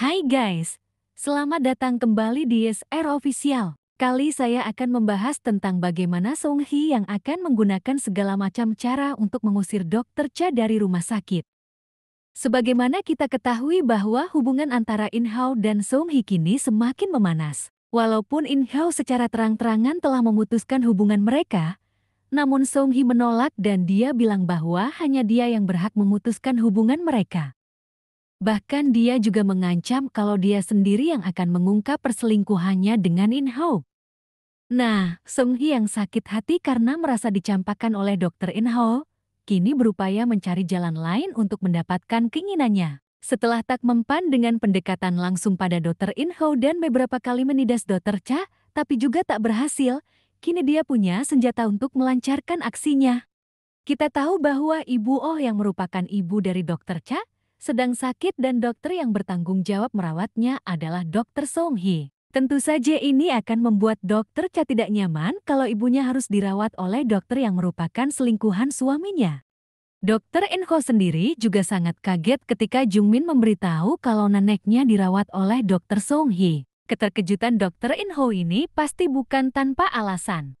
Hai guys, selamat datang kembali di SR Official. Kali saya akan membahas tentang bagaimana Song Hee yang akan menggunakan segala macam cara untuk mengusir Dokter Cha dari rumah sakit. Sebagaimana kita ketahui bahwa hubungan antara In Hao dan Song Hee kini semakin memanas. Walaupun In Hao secara terang-terangan telah memutuskan hubungan mereka, namun Song Hee menolak dan dia bilang bahwa hanya dia yang berhak memutuskan hubungan mereka. Bahkan dia juga mengancam kalau dia sendiri yang akan mengungkap perselingkuhannya dengan In Ho. Nah, Song Hee yang sakit hati karena merasa dicampakkan oleh dokter In Ho, kini berupaya mencari jalan lain untuk mendapatkan keinginannya. Setelah tak mempan dengan pendekatan langsung pada dokter In Ho dan beberapa kali menidas dokter Cha, tapi juga tak berhasil, kini dia punya senjata untuk melancarkan aksinya. Kita tahu bahwa Ibu Oh yang merupakan ibu dari Dokter Cha sedang sakit dan dokter yang bertanggung jawab merawatnya adalah dokter Song Hee. Tentu saja ini akan membuat dokter Cha tidak nyaman kalau ibunya harus dirawat oleh dokter yang merupakan selingkuhan suaminya. Dokter Inho sendiri juga sangat kaget ketika Jungmin memberitahu kalau neneknya dirawat oleh dokter Song Hee. Keterkejutan dokter Inho ini pasti bukan tanpa alasan.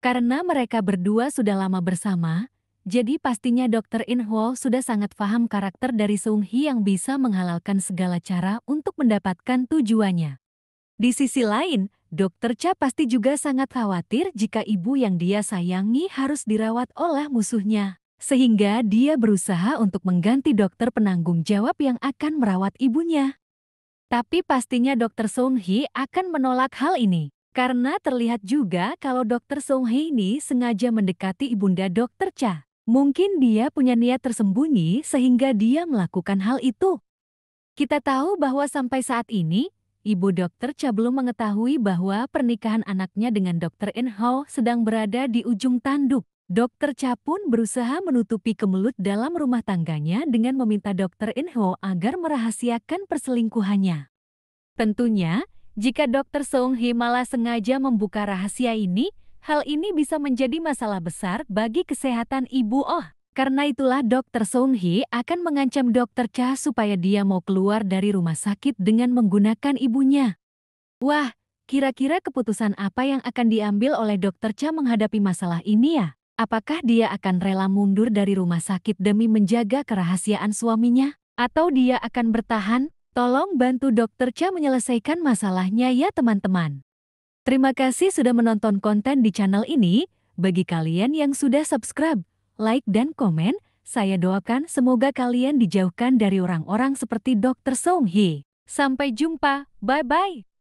Karena mereka berdua sudah lama bersama, jadi pastinya Dr. In Hwo sudah sangat paham karakter dari Sung Hee yang bisa menghalalkan segala cara untuk mendapatkan tujuannya. Di sisi lain, Dr. Cha pasti juga sangat khawatir jika ibu yang dia sayangi harus dirawat oleh musuhnya. Sehingga dia berusaha untuk mengganti dokter penanggung jawab yang akan merawat ibunya. Tapi pastinya Dokter Song Hee akan menolak hal ini. Karena terlihat juga kalau Dokter Song Hee ini sengaja mendekati ibunda Dokter Cha. Mungkin dia punya niat tersembunyi sehingga dia melakukan hal itu. Kita tahu bahwa sampai saat ini, ibu dokter Cha belum mengetahui bahwa pernikahan anaknya dengan dokter Inho sedang berada di ujung tanduk. Dokter Cha pun berusaha menutupi kemelut dalam rumah tangganya dengan meminta dokter Inho agar merahasiakan perselingkuhannya. Tentunya, jika dokter Song Hee malah sengaja membuka rahasia ini, Hal ini bisa menjadi masalah besar bagi kesehatan ibu Oh. Karena itulah dokter Song Hee akan mengancam dokter Cha supaya dia mau keluar dari rumah sakit dengan menggunakan ibunya. Wah, kira-kira keputusan apa yang akan diambil oleh dokter Cha menghadapi masalah ini ya? Apakah dia akan rela mundur dari rumah sakit demi menjaga kerahasiaan suaminya? Atau dia akan bertahan? Tolong bantu dokter Cha menyelesaikan masalahnya ya teman-teman. Terima kasih sudah menonton konten di channel ini. Bagi kalian yang sudah subscribe, like dan komen, saya doakan semoga kalian dijauhkan dari orang-orang seperti Dr. Song Hee. Sampai jumpa, bye-bye.